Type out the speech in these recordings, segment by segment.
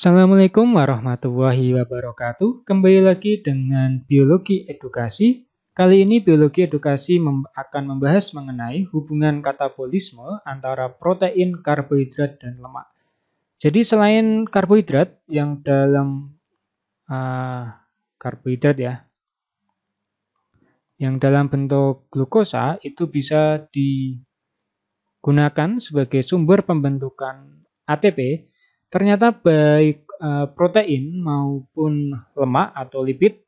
Assalamualaikum warahmatullahi wabarakatuh. Kembali lagi dengan Biologi Edukasi. Kali ini Biologi Edukasi mem akan membahas mengenai hubungan katabolisme antara protein, karbohidrat, dan lemak. Jadi selain karbohidrat yang dalam uh, karbohidrat ya, yang dalam bentuk glukosa itu bisa digunakan sebagai sumber pembentukan ATP Ternyata baik eh, protein maupun lemak atau lipid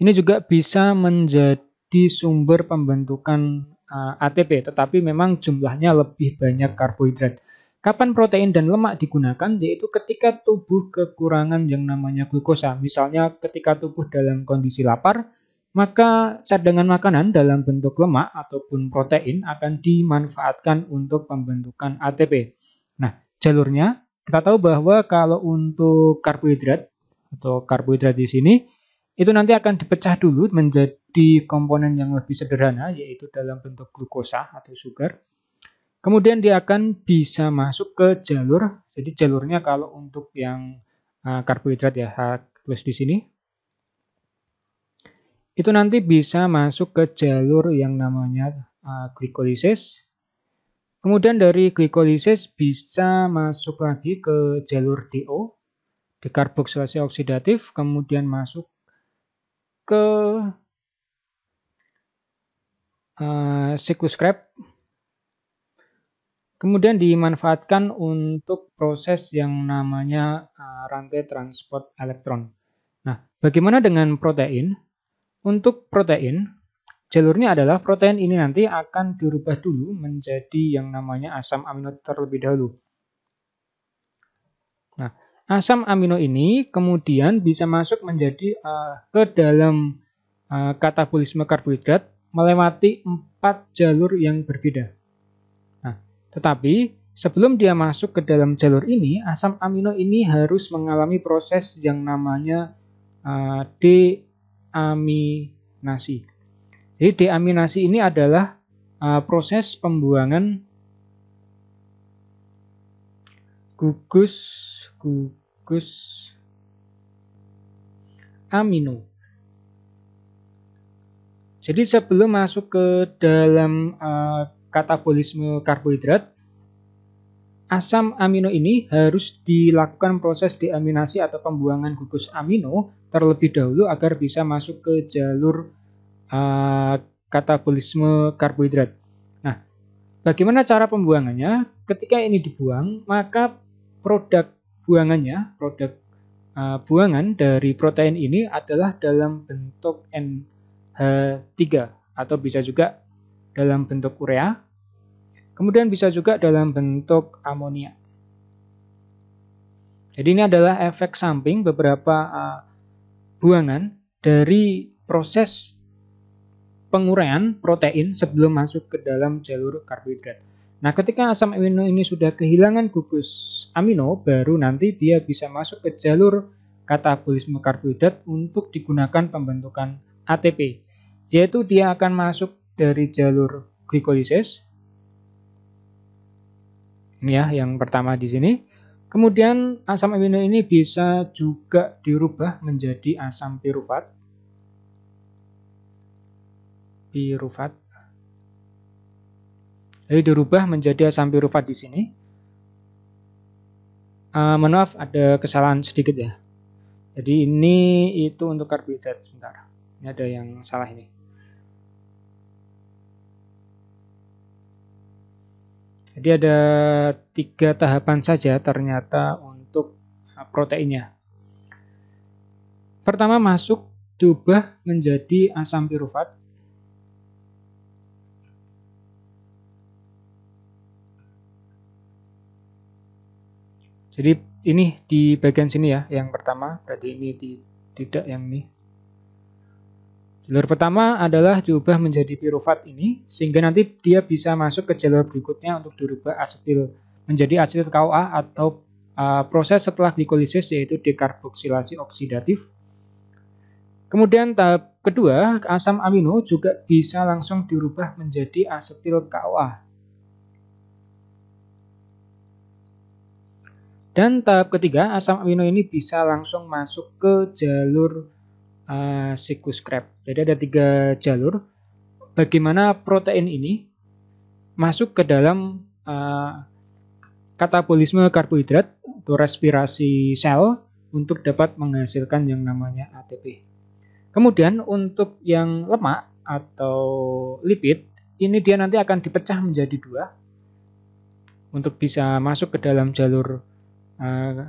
ini juga bisa menjadi sumber pembentukan eh, ATP, tetapi memang jumlahnya lebih banyak karbohidrat. Kapan protein dan lemak digunakan? Yaitu ketika tubuh kekurangan yang namanya glukosa. Misalnya ketika tubuh dalam kondisi lapar, maka cadangan makanan dalam bentuk lemak ataupun protein akan dimanfaatkan untuk pembentukan ATP. Nah, jalurnya kita tahu bahwa kalau untuk karbohidrat atau karbohidrat di sini itu nanti akan dipecah dulu menjadi komponen yang lebih sederhana yaitu dalam bentuk glukosa atau sugar. Kemudian dia akan bisa masuk ke jalur. Jadi jalurnya kalau untuk yang eh, karbohidrat ya H plus di sini itu nanti bisa masuk ke jalur yang namanya uh, glikolisis. Kemudian dari glikolisis bisa masuk lagi ke jalur DO, dekarboksilasi oksidatif, kemudian masuk ke uh, siklus Krebs. Kemudian dimanfaatkan untuk proses yang namanya uh, eh, rantai transport elektron. Nah, bagaimana dengan protein? Untuk protein, jalurnya adalah protein ini nanti akan dirubah dulu menjadi yang namanya asam amino terlebih dahulu. Nah, asam amino ini kemudian bisa masuk menjadi uh, ke dalam uh, katabolisme karbohidrat melewati empat jalur yang berbeda. Nah, tetapi sebelum dia masuk ke dalam jalur ini, asam amino ini harus mengalami proses yang namanya uh, eh, de deaminasi. Jadi deaminasi ini adalah uh, proses pembuangan gugus gugus amino. Jadi sebelum masuk ke dalam uh, katabolisme karbohidrat, asam amino ini harus dilakukan proses deaminasi atau pembuangan gugus amino terlebih dahulu agar bisa masuk ke jalur uh, katabolisme karbohidrat. Nah, bagaimana cara pembuangannya? Ketika ini dibuang, maka produk buangannya, produk uh, buangan dari protein ini adalah dalam bentuk NH3 atau bisa juga dalam bentuk urea Kemudian bisa juga dalam bentuk amonia. Jadi ini adalah efek samping beberapa uh, buangan dari proses penguraian protein sebelum masuk ke dalam jalur karbohidrat. Nah, ketika asam amino ini sudah kehilangan gugus amino, baru nanti dia bisa masuk ke jalur katabolisme karbohidrat untuk digunakan pembentukan ATP, yaitu dia akan masuk dari jalur glikolisis ya yang pertama di sini. Kemudian asam amino ini bisa juga dirubah menjadi asam pirufat. Pirufat. Jadi dirubah menjadi asam pirufat di sini. Uh, maaf ada kesalahan sedikit ya. Jadi ini itu untuk karbohidrat sebentar. Ini ada yang salah ini. Jadi ada tiga tahapan saja ternyata untuk proteinnya. Pertama masuk diubah menjadi asam pirufat. Jadi ini di bagian sini ya, yang pertama, berarti ini di, tidak yang ini. Jalur pertama adalah diubah menjadi pirufat ini, sehingga nanti dia bisa masuk ke jalur berikutnya untuk dirubah asetil menjadi asetil KOA atau uh, proses setelah glikolisis yaitu dekarboksilasi oksidatif. Kemudian tahap kedua, asam amino juga bisa langsung dirubah menjadi asetil KOA. Dan tahap ketiga, asam amino ini bisa langsung masuk ke jalur Eh, Sikus siklus Krebs. Jadi ada tiga jalur. Bagaimana protein ini masuk ke dalam uh, katabolisme karbohidrat atau respirasi sel untuk dapat menghasilkan yang namanya ATP. Kemudian untuk yang lemak atau lipid, ini dia nanti akan dipecah menjadi dua untuk bisa masuk ke dalam jalur uh,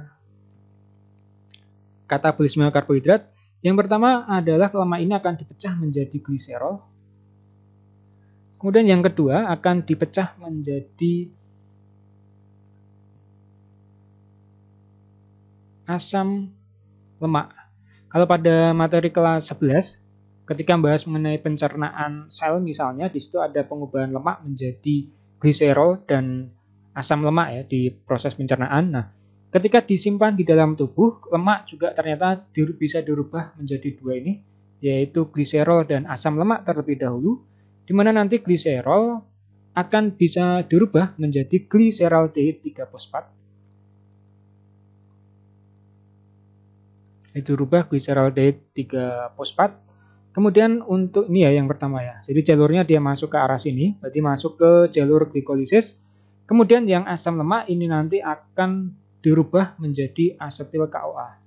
katabolisme karbohidrat yang pertama adalah lemak ini akan dipecah menjadi gliserol. Kemudian yang kedua akan dipecah menjadi asam lemak. Kalau pada materi kelas 11, ketika membahas mengenai pencernaan sel misalnya, di situ ada pengubahan lemak menjadi gliserol dan asam lemak ya di proses pencernaan. Nah, Ketika disimpan di dalam tubuh, lemak juga ternyata bisa dirubah menjadi dua ini, yaitu gliserol dan asam lemak terlebih dahulu, di mana nanti gliserol akan bisa dirubah menjadi gliseraldehid 3 fosfat. Itu rubah d 3 fosfat. Kemudian untuk ini ya yang pertama ya. Jadi jalurnya dia masuk ke arah sini, berarti masuk ke jalur glikolisis. Kemudian yang asam lemak ini nanti akan dirubah menjadi asetil KOA.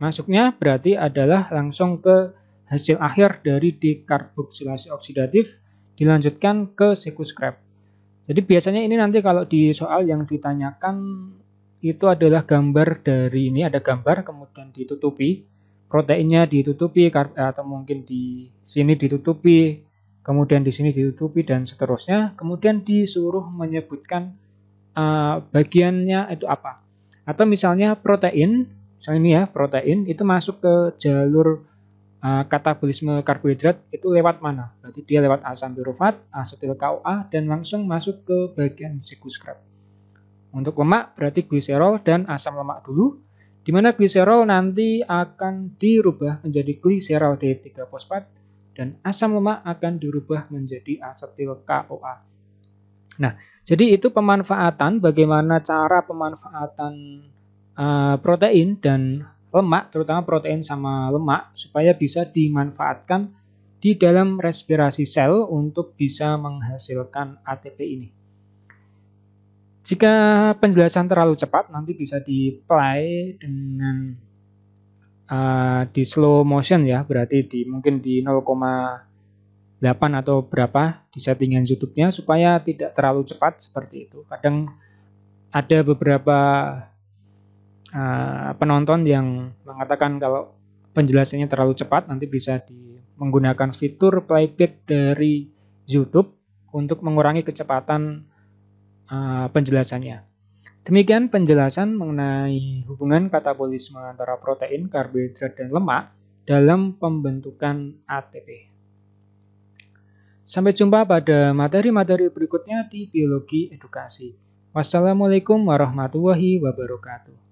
Masuknya berarti adalah langsung ke hasil akhir dari dekarboksilasi oksidatif dilanjutkan ke siklus Jadi biasanya ini nanti kalau di soal yang ditanyakan itu adalah gambar dari ini ada gambar kemudian ditutupi proteinnya ditutupi atau mungkin di sini ditutupi kemudian di sini ditutupi dan seterusnya kemudian disuruh menyebutkan Eh, bagiannya itu apa. Atau misalnya protein, misalnya ini ya, protein itu masuk ke jalur uh, katabolisme karbohidrat itu lewat mana? Berarti dia lewat asam birofat, asetil KOA dan langsung masuk ke bagian siklus Krebs. Untuk lemak berarti gliserol dan asam lemak dulu, di mana gliserol nanti akan dirubah menjadi gliserol D3 fosfat dan asam lemak akan dirubah menjadi asetil KOA. Nah, jadi itu pemanfaatan bagaimana cara pemanfaatan uh, protein dan lemak, terutama protein sama lemak supaya bisa dimanfaatkan di dalam respirasi sel untuk bisa menghasilkan ATP ini. Jika penjelasan terlalu cepat nanti bisa di-play dengan uh, di slow motion ya, berarti di mungkin di 0, 8 atau berapa di settingan YouTube-nya supaya tidak terlalu cepat seperti itu. Kadang ada beberapa uh, penonton yang mengatakan kalau penjelasannya terlalu cepat nanti bisa di, menggunakan fitur playback dari YouTube untuk mengurangi kecepatan uh, penjelasannya. Demikian penjelasan mengenai hubungan katabolisme antara protein, karbohidrat, dan lemak dalam pembentukan ATP. Sampai jumpa pada materi-materi berikutnya di biologi edukasi. Wassalamualaikum warahmatullahi wabarakatuh.